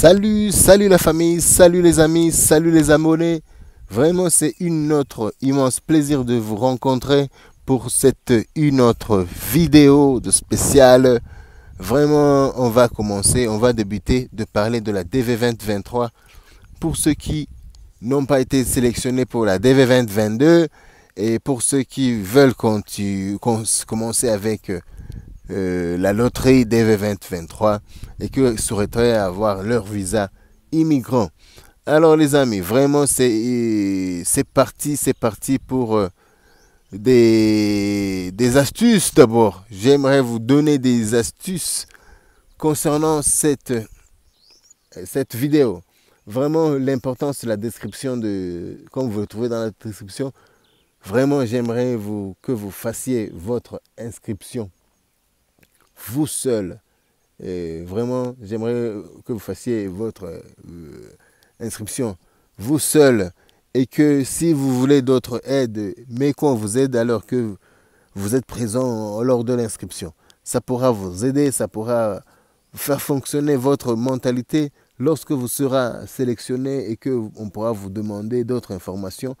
Salut, salut la famille, salut les amis, salut les abonnés. Vraiment, c'est une autre immense plaisir de vous rencontrer pour cette une autre vidéo de spécial. Vraiment, on va commencer, on va débuter de parler de la DV2023 pour ceux qui n'ont pas été sélectionnés pour la DV2022 et pour ceux qui veulent commencer avec euh, euh, la loterie DV2023 et que souhaiteraient avoir leur visa immigrant. Alors les amis, vraiment c'est euh, parti, c'est parti pour euh, des, astuces d'abord. J'aimerais vous donner des astuces concernant cette, cette vidéo. Vraiment l'importance de la description, de, comme vous le trouvez dans la description, Vraiment, j'aimerais vous, que vous fassiez votre inscription vous seul. Et vraiment, j'aimerais que vous fassiez votre euh, inscription, vous seul. Et que si vous voulez d'autres aides, mais qu'on vous aide alors que vous êtes présent lors de l'inscription. Ça pourra vous aider, ça pourra faire fonctionner votre mentalité lorsque vous serez sélectionné et qu'on pourra vous demander d'autres informations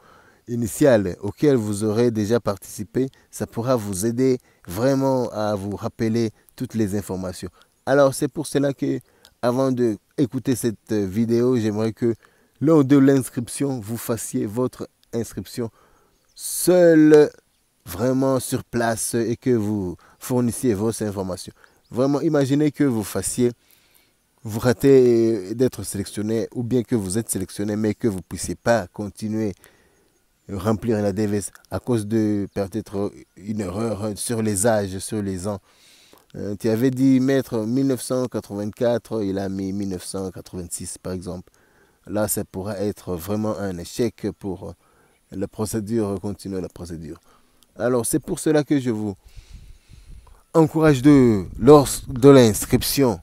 initial auquel vous aurez déjà participé, ça pourra vous aider vraiment à vous rappeler toutes les informations. Alors c'est pour cela que, avant d'écouter cette vidéo, j'aimerais que lors de l'inscription, vous fassiez votre inscription seule, vraiment sur place et que vous fournissiez vos informations. Vraiment, imaginez que vous fassiez, vous ratez d'être sélectionné ou bien que vous êtes sélectionné mais que vous ne puissiez pas continuer remplir la DVS à cause de peut-être une erreur sur les âges, sur les ans. Euh, tu avais dit mettre 1984, il a mis 1986 par exemple. Là, ça pourrait être vraiment un échec pour la procédure, continuer la procédure. Alors, c'est pour cela que je vous encourage de, lors de l'inscription,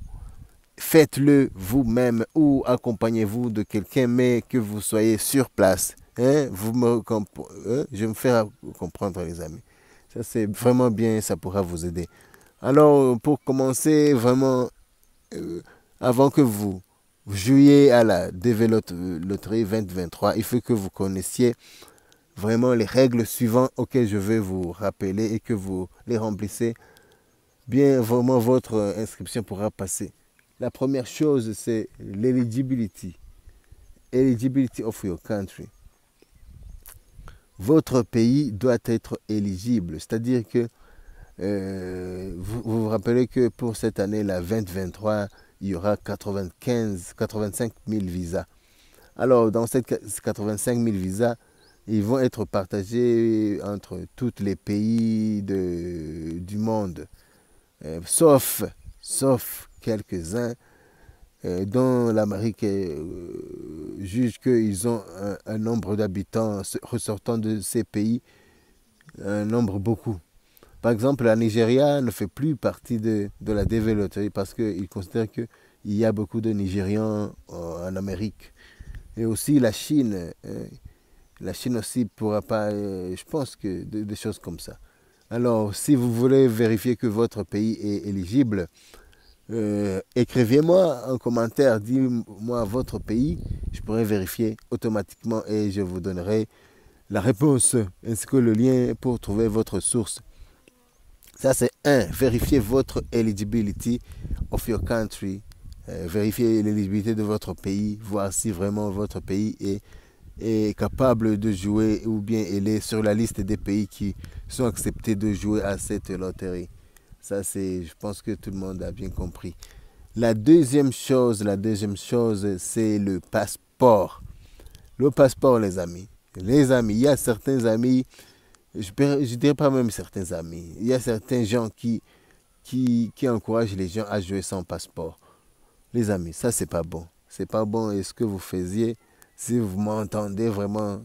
faites-le vous-même ou accompagnez-vous de quelqu'un, mais que vous soyez sur place Hein, vous me hein, je me fais comprendre, les amis. Ça, c'est vraiment bien, ça pourra vous aider. Alors, pour commencer, vraiment, euh, avant que vous jouiez à la DV Loterie 2023, il faut que vous connaissiez vraiment les règles suivantes auxquelles je vais vous rappeler et que vous les remplissez. Bien, vraiment, votre inscription pourra passer. La première chose, c'est l'eligibility. Eligibility of your country votre pays doit être éligible. C'est-à-dire que euh, vous, vous, rappelez que pour cette année, la 2023, il y aura 95, 85 000 visas. Alors, dans ces 85 000 visas, ils vont être partagés entre tous les pays du monde, euh, sauf, sauf quelques-uns euh, dans l'Amérique euh, juge qu'ils ont un, nombre d'habitants ressortant de ces pays, un nombre beaucoup. Par exemple, la Nigeria ne fait plus partie de, de la développerie parce qu'ils considèrent qu'il y a beaucoup de Nigérians en Amérique. Et aussi la Chine. Euh, la Chine aussi ne pourra pas, je pense, que des choses comme ça. Alors, si vous voulez vérifier que votre pays est éligible, euh, écrivez-moi un commentaire, dites-moi votre pays, je pourrai vérifier automatiquement et je vous donnerai la réponse ainsi que le lien pour trouver votre source. Ça c'est un, vérifiez votre eligibility of your country, euh, vérifiez l'éligibilité de votre pays, voir si vraiment votre pays est, est capable de jouer ou bien il est sur la liste des pays qui sont acceptés de jouer à cette loterie. Ça, c'est, je pense que tout le monde a bien compris. La deuxième chose, la deuxième chose, c'est le passeport. Le passeport, les amis. Les amis, il y a certains amis, je ne dirais pas même certains amis, il y a certains gens qui, qui, encouragent les gens à jouer sans passeport. Les amis, ça, c'est pas bon. C'est pas bon. Et ce que vous faisiez, si vous m'entendez vraiment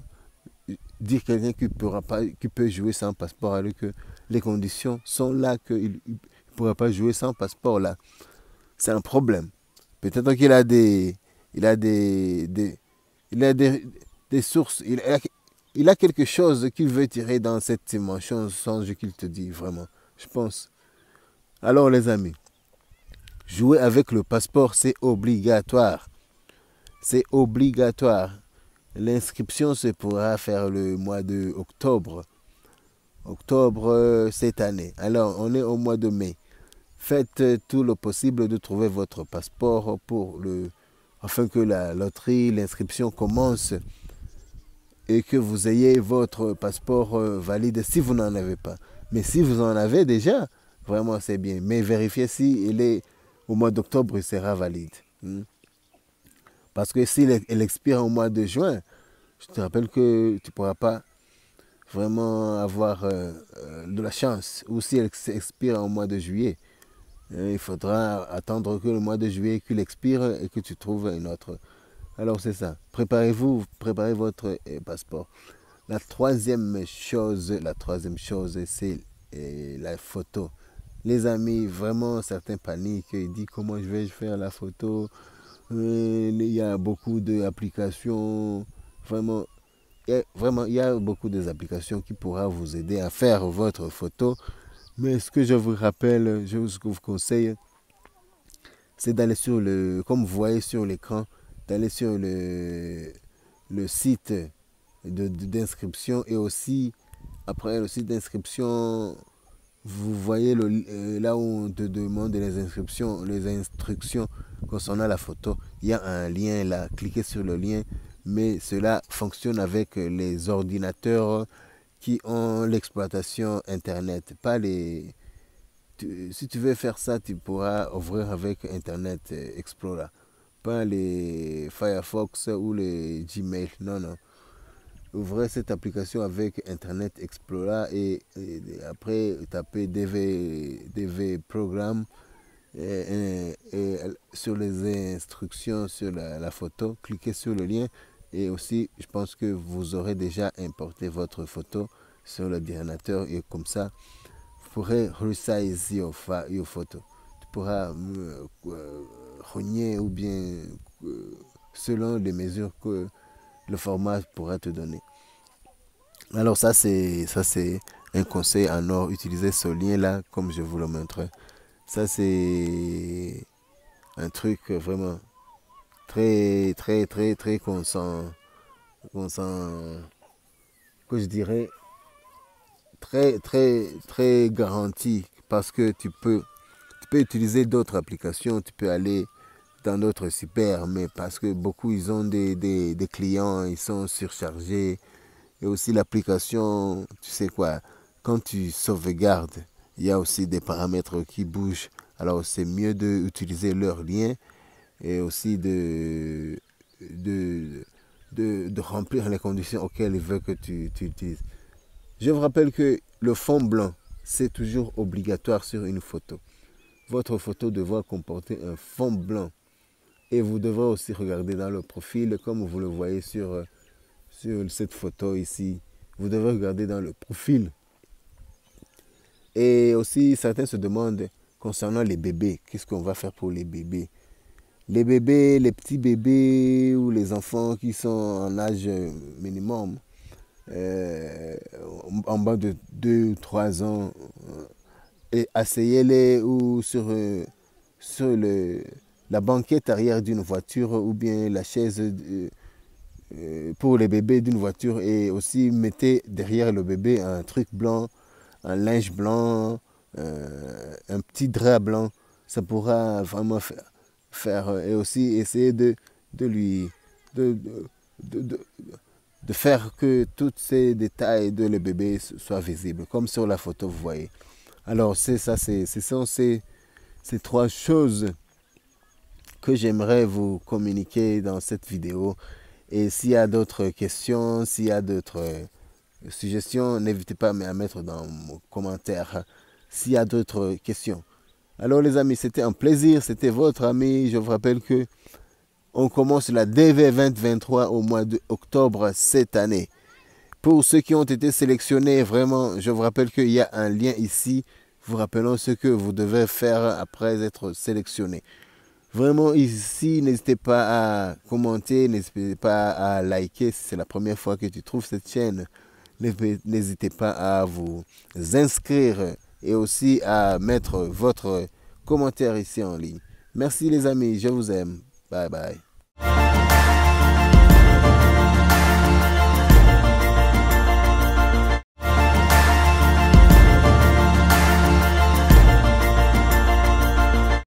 dire quelqu'un qui, pourra pas, qui peut jouer sans passeport alors que les conditions sont là qu'il ne pourra pas jouer sans passeport là. C'est un problème. Peut-être qu'il a des, il a des, sources, il a, quelque chose qu'il veut tirer dans cette dimension, sans ce qu'il te dit vraiment, je pense. Alors les amis, jouer avec le passeport, c'est obligatoire. C'est obligatoire. L'inscription se pourra faire le mois de octobre octobre euh, cette année. Alors, on est au mois de mai. Faites euh, tout le possible de trouver votre passeport pour le, afin que la loterie, l'inscription commence et que vous ayez votre passeport euh, valide si vous n'en avez pas. Mais si vous en avez déjà, vraiment c'est bien. Mais vérifiez si il est au mois d'octobre, il sera valide. Hmm? Parce que si s'il expire au mois de juin, je te rappelle que tu ne pourras pas vraiment avoir euh, euh, de la chance. Ou si elle expire en mois de juillet, euh, il faudra attendre que le mois de juillet qu'il expire et que tu trouves une autre. Alors c'est ça. Préparez-vous, préparez votre passeport. La troisième chose, la troisième chose, c'est la photo. Les amis, vraiment, certains paniquent. Ils disent comment je vais faire la photo. Il y a beaucoup d'applications. Vraiment, vraiment, il y a beaucoup des applications qui pourra vous aider à faire votre photo. Mais ce que je vous rappelle, je vous conseille, c'est d'aller sur le, comme vous voyez sur l'écran, d'aller sur le, le site d'inscription et aussi après le site d'inscription vous voyez le, euh, là où on te demande les inscriptions les instructions concernant la photo il y a un lien là cliquez sur le lien mais cela fonctionne avec les ordinateurs qui ont l'exploitation Internet, pas les... si tu veux faire ça, tu pourras ouvrir avec Internet euh, Explorer, pas les Firefox ou les Gmail, non, non. Ouvrez cette application avec Internet Explorer et, après tapez DV, DV Programme et, sur les instructions sur la photo, cliquez sur le lien et aussi, je pense que vous aurez déjà importé votre photo sur l'ordinateur et comme ça, vous pourrez resizer vos photos. Tu pourras euh, euh, ou bien euh, selon les mesures que le format pourra te donner. Alors ça c'est ça c'est un conseil en or. Utilisez ce lien là comme je vous le montre. Ça c'est un truc vraiment très, très, très, très consent, que je dirais, très, très, très garanti parce que tu peux, tu peux utiliser d'autres applications, tu peux aller dans d'autres super, mais parce que beaucoup, ils ont des, des clients, ils sont surchargés. Et aussi l'application, tu sais quoi, quand tu sauvegardes, il y a aussi des paramètres qui bougent. Alors c'est mieux d'utiliser leurs liens et aussi de, de, remplir les conditions auxquelles il veut que tu, tu utilises. Je vous rappelle que le fond blanc, c'est toujours obligatoire sur une photo. Votre photo devra comporter un fond blanc. Et vous devrez aussi regarder dans le profil, comme vous le voyez sur, sur cette photo ici. Vous devez regarder dans le profil. Et aussi, certains se demandent concernant les bébés, qu'est-ce qu'on va faire pour les bébés les bébés, les petits bébés ou les enfants qui sont en âge euh, minimum, euh, en bas de 2 ou 3 ans, euh, et asseyez-les ou sur, sur le, la banquette arrière d'une voiture ou bien la chaise pour les bébés d'une voiture et aussi mettez derrière le bébé un truc blanc, un linge blanc, un petit drap blanc. Ça pourra vraiment faire faire euh, et aussi essayer de, de lui de, de, de, faire que tous ces détails de le bébé soient visibles, comme sur la photo vous voyez. Alors c'est ça, c'est ce sont ces, trois choses que j'aimerais vous communiquer dans cette vidéo. Et s'il y a d'autres questions, s'il y a d'autres euh, suggestions, n'hésitez pas à mettre dans les commentaires s'il y a d'autres questions. Alors les amis, c'était un plaisir, c'était votre ami. Je vous rappelle que on commence la DV 2023 au mois d'octobre cette année. Pour ceux qui ont été sélectionnés, vraiment, je vous rappelle qu'il y a un lien ici vous rappelons ce que vous devez faire après être sélectionné. Vraiment ici, n'hésitez pas à commenter, n'hésitez pas à liker si c'est la première fois que tu trouves cette chaîne. N'hésitez pas à vous inscrire et aussi à mettre votre commentaire ici en ligne. Merci les amis, je vous aime. Bye bye.